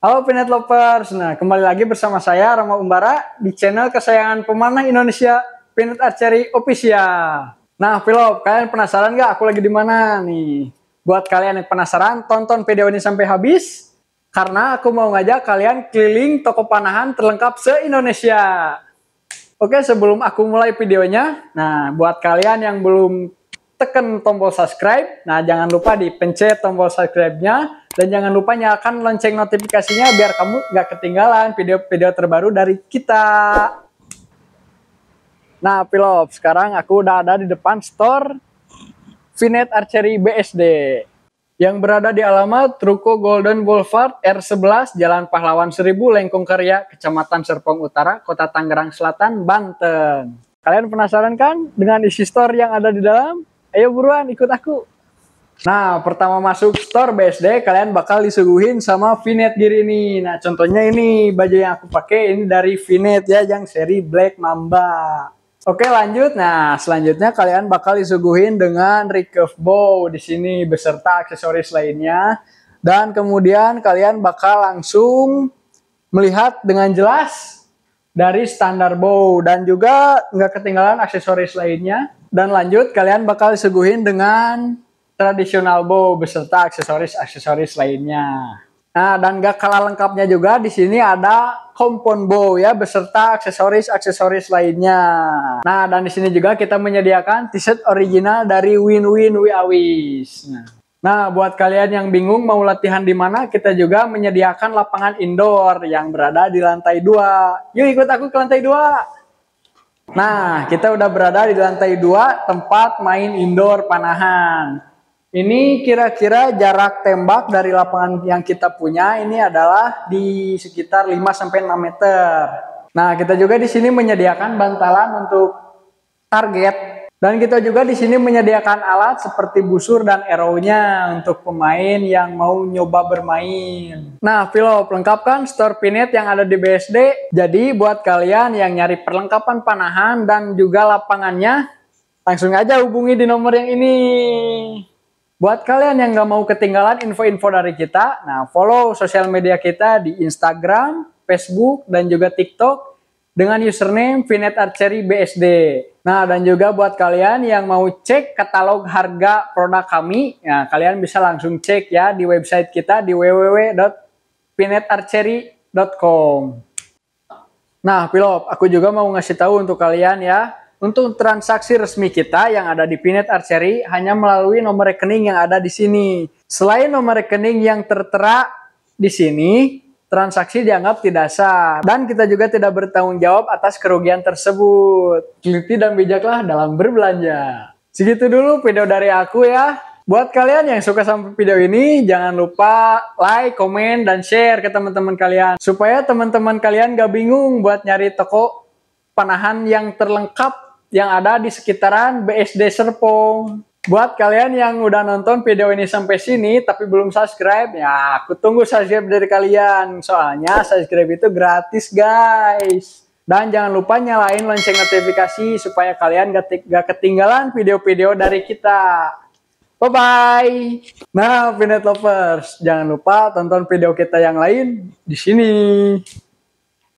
Halo Pinet Lovers, nah kembali lagi bersama saya Rama Umbara di channel kesayangan pemanah Indonesia Pinet Archery Official. Nah Pilop, kalian penasaran gak aku lagi di mana nih? Buat kalian yang penasaran, tonton video ini sampai habis karena aku mau ngajak kalian keliling toko panahan terlengkap se-Indonesia. Oke, sebelum aku mulai videonya, nah buat kalian yang belum tekan tombol subscribe, nah jangan lupa dipencet tombol subscribe-nya dan jangan lupa nyalakan lonceng notifikasinya biar kamu nggak ketinggalan video-video terbaru dari kita. Nah, Pilop, sekarang aku udah ada di depan store Finet Archery BSD yang berada di alamat Truko Golden Boulevard R11 Jalan Pahlawan 1000 Lengkung Karya Kecamatan Serpong Utara Kota Tangerang Selatan Banten. Kalian penasaran kan dengan isi store yang ada di dalam? Ayo buruan ikut aku. Nah, pertama masuk store BSD, kalian bakal disuguhin sama Vinet Gear ini. Nah, contohnya ini baju yang aku pakai ini dari Vinet ya, yang seri Black Mamba. Oke lanjut, nah selanjutnya kalian bakal disuguhin dengan recurve bow di sini beserta aksesoris lainnya dan kemudian kalian bakal langsung melihat dengan jelas dari standar bow dan juga nggak ketinggalan aksesoris lainnya dan lanjut kalian bakal disuguhin dengan tradisional bow beserta aksesoris-aksesoris lainnya. Nah, dan gak kalah lengkapnya juga di sini ada kompon bow ya beserta aksesoris-aksesoris lainnya. Nah, dan di sini juga kita menyediakan t-shirt original dari Win Win We Awis. Nah, nah, buat kalian yang bingung mau latihan di mana, kita juga menyediakan lapangan indoor yang berada di lantai dua. Yuk ikut aku ke lantai dua. Nah, kita udah berada di lantai dua tempat main indoor panahan. Ini kira-kira jarak tembak dari lapangan yang kita punya ini adalah di sekitar 5 sampai 6 meter. Nah, kita juga di sini menyediakan bantalan untuk target dan kita juga di sini menyediakan alat seperti busur dan arrow-nya untuk pemain yang mau nyoba bermain. Nah, Philo, lengkapkan store pinet yang ada di BSD. Jadi, buat kalian yang nyari perlengkapan panahan dan juga lapangannya, langsung aja hubungi di nomor yang ini. Buat kalian yang gak mau ketinggalan info-info dari kita, nah follow sosial media kita di Instagram, Facebook, dan juga TikTok dengan username Vinet Archery BSD. Nah, dan juga buat kalian yang mau cek katalog harga produk kami, ya, kalian bisa langsung cek ya di website kita di www.vinetarchery.com. Nah, Pilop, aku juga mau ngasih tahu untuk kalian ya, untuk transaksi resmi kita yang ada di Pinet Archery hanya melalui nomor rekening yang ada di sini. Selain nomor rekening yang tertera di sini, transaksi dianggap tidak sah dan kita juga tidak bertanggung jawab atas kerugian tersebut. Teliti dan bijaklah dalam berbelanja. Segitu dulu video dari aku ya. Buat kalian yang suka sama video ini, jangan lupa like, komen, dan share ke teman-teman kalian. Supaya teman-teman kalian gak bingung buat nyari toko panahan yang terlengkap yang ada di sekitaran BSD Serpong. Buat kalian yang udah nonton video ini sampai sini tapi belum subscribe, ya aku tunggu subscribe dari kalian. Soalnya subscribe itu gratis guys. Dan jangan lupa nyalain lonceng notifikasi supaya kalian gak, gak ketinggalan video-video dari kita. Bye-bye. Nah, Pinet Lovers, jangan lupa tonton video kita yang lain di sini.